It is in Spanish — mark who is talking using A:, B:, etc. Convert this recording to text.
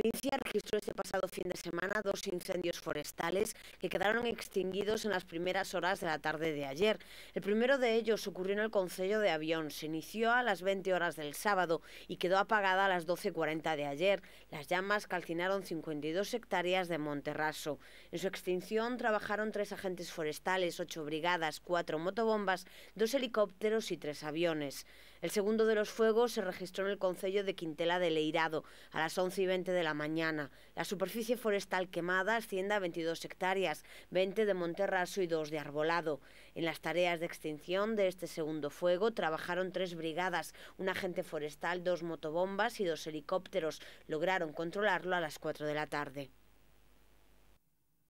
A: provincia registró este pasado fin de semana dos incendios forestales que quedaron extinguidos en las primeras horas de la tarde de ayer. El primero de ellos ocurrió en el Concello de Avión. Se inició a las 20 horas del sábado y quedó apagada a las 12.40 de ayer. Las llamas calcinaron 52 hectáreas de Monterraso. En su extinción trabajaron tres agentes forestales, ocho brigadas, cuatro motobombas, dos helicópteros y tres aviones. El segundo de los fuegos se registró en el Concello de Quintela de Leirado a las 11.20 de la la mañana. La superficie forestal quemada asciende a 22 hectáreas, 20 de Monterraso y 2 de Arbolado. En las tareas de extinción de este segundo fuego trabajaron tres brigadas, un agente forestal, dos motobombas y dos helicópteros. Lograron controlarlo a las 4 de la tarde.